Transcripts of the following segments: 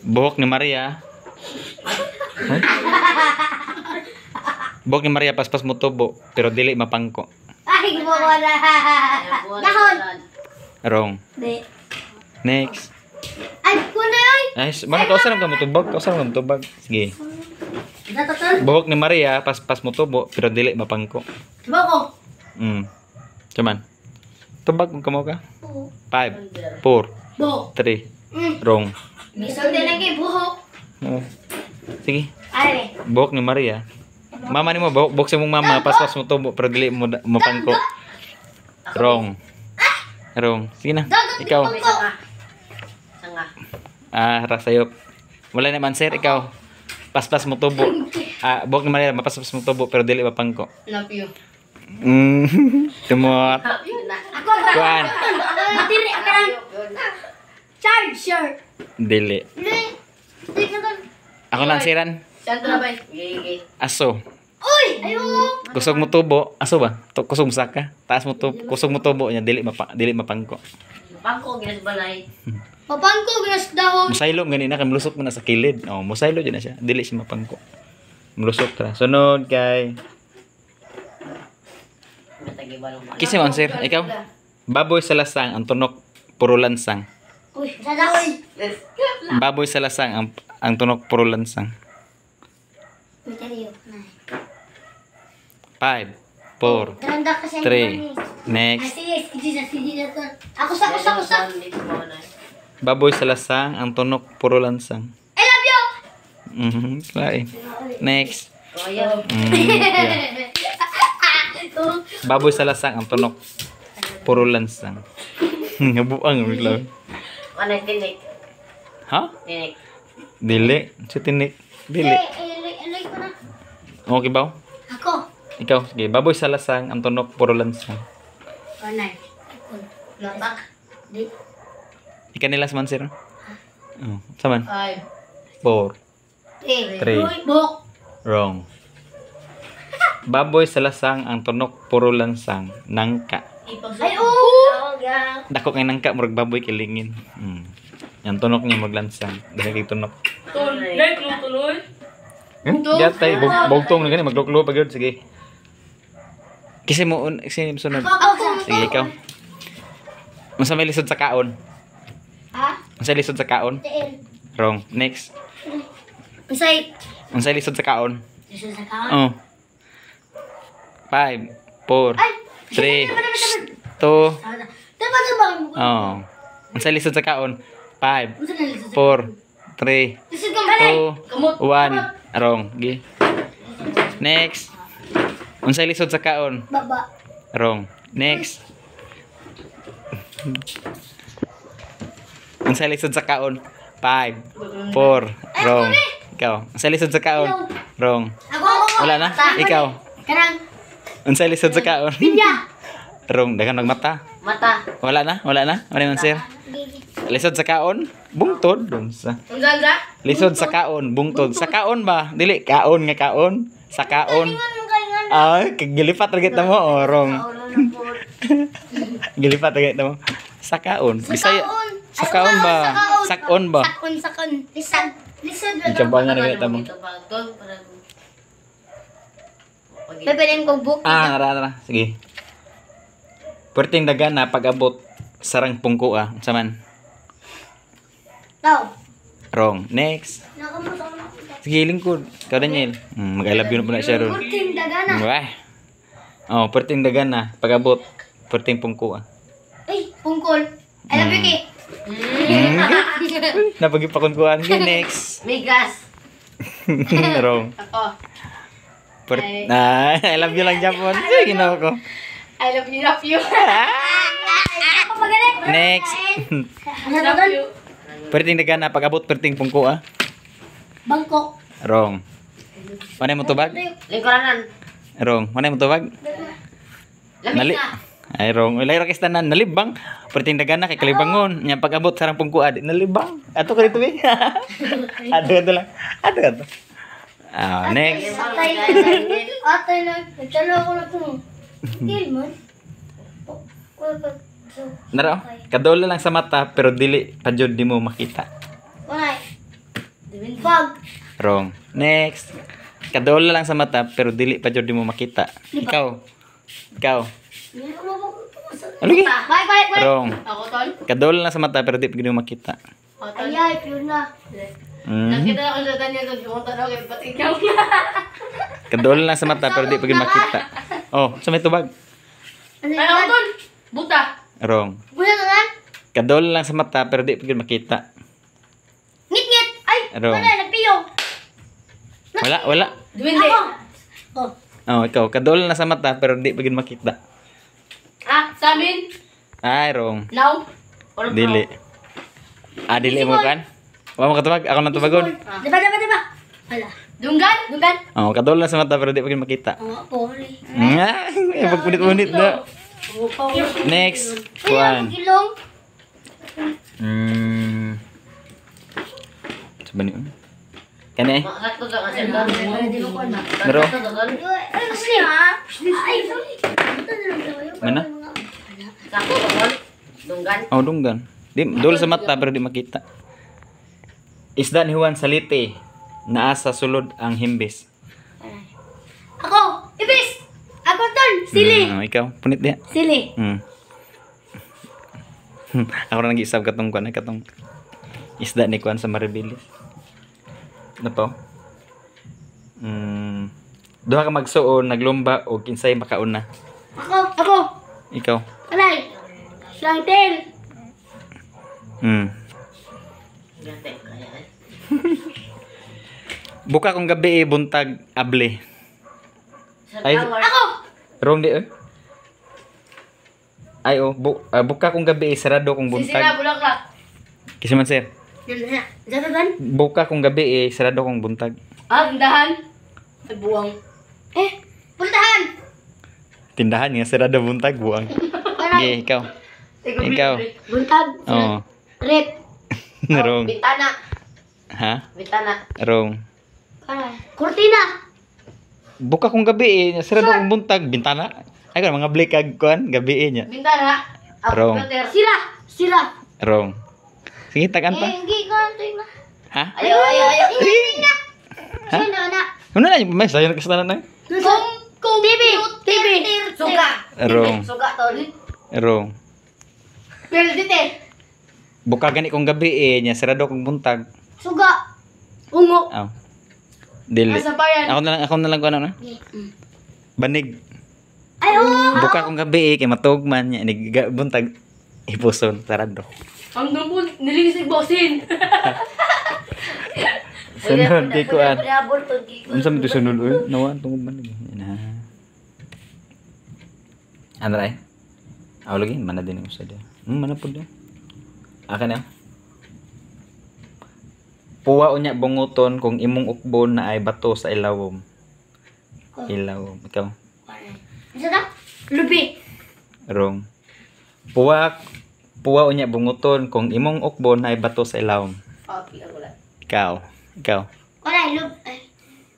Buhok ni Maria. Huh? Buhok ni Maria paspas mo tubo, pero dili mapangko. Ay, wala. Dahon. Wrong. Di. Next. Ay, kunay. Ay, mga kausan lang ka mo tubag. Kausan lang ka mo tubag. Sige. Buhok ni Maria paspas mo tubo, pero dili mapangko. Tubako. Mm. Cuman. Tubag kung kamo ka. 5 4 3 Wrong. Bison din lagi, buhok. Oo. Sige. Are. Buhok ni Maria. Mama ni mo, buhok, buhok sa mong mama. Paspas mo to, pero dili mo mapangko. Wrong. Wrong. Sige na. Ikaw. Sanga. Ah, rasayok. Wala naman, sir. Ikaw. Paspas mo tubo. Ah, buhok ni Maria, mapaspas mo tubo, pero dili mapangko. Love you. Mm. Tumot. Kuan. Card shark. Dili. Ako lang siran. Sandra ba? Aso. Uy! Ayaw! Kusog mo tubo. Aso ba? Kusog mo saka. Taas mo tubo. Kusog mo tubo niya. Dili, mapa, dili mapangko. Mapangko, ginas balay. Mapangko, ginas dahon. Musaylo, ganina. Kaya mulusot mo na sa kilid. O, oh, musaylo dyan na siya. Dili siya mapangko. Mulusot ka. Sunod, kay. Kisi mo, sir. Ikaw? Baboy sa lasang, ang tunok, puro lansang. Uy, salas. Baboy sa lasang ang, ang tunok puro lansang. 5 4 3 next. Ah, ako sa, ako sa, ako sa. Baboy sa lasang ang tunok puro lansang. I love you! Mhm. Next. Oh, yeah. Mm, Baboy sa lasang ang tunok puro lansang. Ngabuang bigla. Ano tinik? Ha? Tinik. Dili. Si tinik. Dili. Iloy ko na. Okay ba? Ako. Ikaw, sige. Baboy sa lasang, ang tunok, puro lansang. Kanay. Lapak. Di. Ikan nila saman sir. Oh, saman. Five. Four. Eh, Three. Three. Wrong. Baboy sa lasang, ang tunok, puro lansang. Nangka. Ay, oo! Aga. Dako kay nangka murag baboy kilingin. Mm. Yan tunok niya maglansang. Dahil kay tunok. Tuloy, tuloy. Hmm? Yatay, bugtong na gani magluklo pa gyud sige. Kasi mo un kasi mo sunod. Sige ikaw. Unsa may lisod sa kaon? Ha? Unsa lisod sa kaon? Wrong. Next. Unsay Unsay lisod sa kaon? Lisod sa kaon? Oh. 5 4 3 2 dapat sa bakit mo ko. Oo. Ang sa lisod sa kaon. 5, 4, 3, 2, 1. Wrong. Gi. Next. Unsay lisod sa kaon? Baba. Wrong. Next. Ang sa lisod sa kaon? 5, 4, wrong. Ikaw. Ang sa lisod sa kaon? Wrong. Wala na? Ikaw. Karang. Ang sa lisod sa kaon? Binya. Wrong. Dagan nagmata. Mata. Wala na? Wala na? Wala man sir? Lisod sa kaon? Bungtod. Lisod sa kaon. Bungtod. Sa kaon ba? Dili. Kaon nga kaon. Sa kaon. Ay, gilipat rin mo. Orong. Oh, ano, gilipat rin mo. Sa kaon. Bisaya. Sa kaon ba? Sakon ba? Sakon, sakon. Lisod. Lisod. Ikambangan rin mo. Pipiliin ko book. Ah, nara, nara. Sige. Perting dagana pag-abot sarang pungkua. Sa ah. man? No. Wrong. Next. Sige, lingkod. Ikaw, Daniel. Mm, mag-I love you na oh, po na siya ron. Perting dagana. Wah. Oh, perting dagana. Pag-abot. pungko pungkua. Ah. Ay, pungkol. I love you, hmm. Kay. Mm. Napagipakunkuhan. Okay, next. May gas. Wrong. Ako. Per- Ay. Ah, I love you lang, Japon. Ginawa ko. I love you, love you. Ako magaling. Next. Love you. Perting dagana, pag-abot, perting pungko ah. Bangkok. Wrong. Manay mo tubag? Lingkuranan. Wrong. Manay mo tubag? Nali. Ay, wrong. Ilay rakis tanan. Nalibang. Perting dagana kay kalibangon. Nya pag-abot, sarang pungko ah. Nalibang. Ato ka dito eh. Ato ka lang. Ato ka Ah, next. Atay. Atay na. Atay na. Atay na. Dilmon? Naro, kadolo lang sa mata pero dili pa jud di mo makita. Why? Fog. Wrong. Next. Kadolo lang sa mata pero dili pa jud di mo makita. Ikaw. Ikaw. Alugi. Ano bye bye bye. Wrong. Kadolo lang sa mata pero di pa jud mo makita. Ayay, pure na. Mm. Nakita ako sa tanya doon, pumunta daw kayo, pati ikaw na. Kadolo lang sa mata pero di pa jud makita. Oh, sa may tubag. Ano ang Buta. Wrong. Buta na lang? Kadol lang sa mata pero di pagod makita. Ngit-ngit! Ay! Wrong. Wala, nagpiyong. Wala, wala. Duwende. Ako. Oh. Oh, ikaw. Kadol na sa mata pero di pagod makita. Ah, sa amin? Ay, wrong. Law? Walang dili. Ah, dili mo kan? Wala mo katubag? Ako nang tubagon. Diba, diba, diba? Wala. Dunggan? Dunggan. Oh, kadol sa mata pero di pagin makita. Oo, poli. Nga, pagpunit-punit na. Next one. Hmm. Coba ni. Kene. Kan, eh? eh, Nero? Ya, mana? Dunggan. Oh, dunggan. Dim, dul sa mata pero di makita. Isdan hewan saliti. naa sa sulod ang himbis. Eh. Ako, ibis! Ako tol, sili! Mm, oh, ikaw, punit diha. Sili. Mm. Ako nang nag-isab katong kuan, eh, katong isda ni kuan sa Maribilis. Ano po? Mm, duha ka magsuon, naglumba o kinsay makauna. Ako, ako. Ikaw. Alay. Slangtel. Mm. Gante kaya. Eh. Buka kong gabi eh, buntag able. Ay, ako! Wrong di eh. Ay oh, bu uh, buka kong gabi eh, sarado kong buntag. Sisira bulaklak. Kasi man sir. Yun na. Jatadan? Buka kong gabi eh, sarado kong buntag. Ah, tindahan? Buwang. Eh, puntahan! Tindahan nga, sarado buntag, buwang. Okay, ikaw. Ikaw. Buntag. Oo. Oh. Rip. Narong. Bintana. Ha? Bintana. Rong. Kurtina. Buka kong gabi eh. Sira sure. buntag. Bintana. Ay, kan, mga blake kag kuan. Gabi niya. Bintana. Wrong. Sira. Sira. Wrong. Sige, tagan pa. Eh, hindi ko. Ha? Ayo, ayo, ayo. Hindi na. Ha? Sino na? Ano na? May sayo na kasalanan na. Kung, kung TV. TV. Suka. Wrong. Suga tol. Wrong. Pildite. Buka gani kong gabi eh. Nya, sira daw kong buntag. Suga. Ungo. Oh. Dili. Asa pa Ako na lang, ako na lang ko ano na. Banig. Ay, oo. Buka kong gabi eh, kay matugman niya. Nagbuntag. Ipuson, sarado. Ang dumpo, nilinis ni Bosin. Sunod, di ko an. Ang sabi ito sunod, uy. Nawa, tungod man. Yan ha. Ano rin? Eh. Ako lagi, mana din ako sa dyan. Hmm, mana po dyan. Akin na. Eh. Puwa unya bunguton kung imong ukbon na ay bato sa ilawom. Oh. Ilawom. Ikaw. Isa da? Lupi. Wrong. Puwa puwa unya bunguton kung imong ukbon na ay bato sa ilawom. Okay, oh, ako lang. Ikaw. Ikaw. Wala, lup.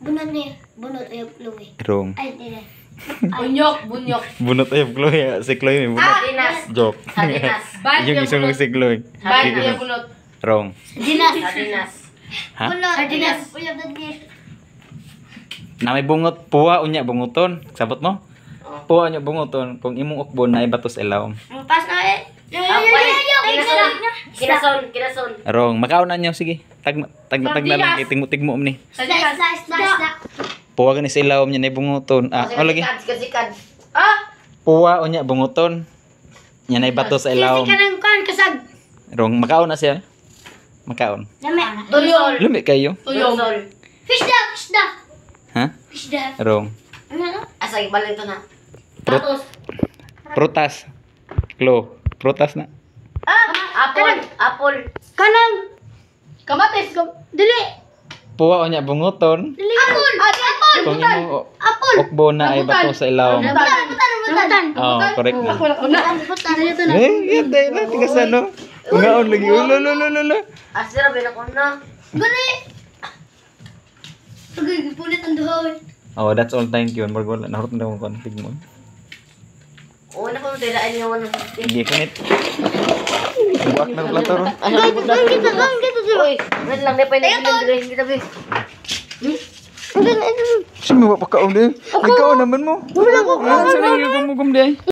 Bunot ni. Bunot ay lupi. Wrong. Ay, dili. bunyok, bunyok. Bunot ay Chloe. Ah, si Chloe may bunot. Ah, dinas. Joke. Sa dinas. Yung isang si Chloe. Bad yung bunot. Wrong. Dinas. Sa dinas. Ha? Sardinas. na may bungot puwa unya bunguton. Sabot mo? Oh. Puwa unya bunguton kung imong ukbon na ibatos ilawom. Pas na eh. Kinason, kinason, kinason. Wrong. Makaon na nyo, sige. Tag, tag, tag, tag lang. Tigmo, tigmo ni. Sardinas. Puwa ka ni sa ilawom niya na bunguton. Ah, o oh, lagi. Ah! Puwa unya bunguton. Yan ay bato sa ilawom. Sige ka kan, kasag. Wrong. Makaon na siya. Makaon. Lami. Tuyol. Lami kayo? Tuyol. Fishda, fishda. Ha? Fishda. Wrong. Ano, ano? Asa ibalik to na. Prutas. prutas. Klo. Prutas na. Ah, apple. Apple. Kanang. Kamatis. Kam Dili. Puwa o niya bunguton. Dili. Apple. Ah, apple. Kung apple. Okbo na ay bato sa ilaw. Rambutan. Rambutan. Oh, ah, correct na. Rambutan. Rambutan. Eh, yan dahil na. Tigas ano. Ungaon lagi. Ulo, ulo, ulo, ulo. Asira, binakon na. Gani! Pagkipulit ang duhawin. Oh, that's all. Thank you. Margo, naharap na akong config mo. Oo, na ko matila. Ay, nawan ng config. Hindi, kunit. Buwak na plato ron. Gito, gito, gito, gito. Uy, wait lang. May pwede na gito. Gito, gito. Sino ba pa kaon din? Eh? Ikaw naman mo. Wala ko kaon. Saan ang iyo kamugum din?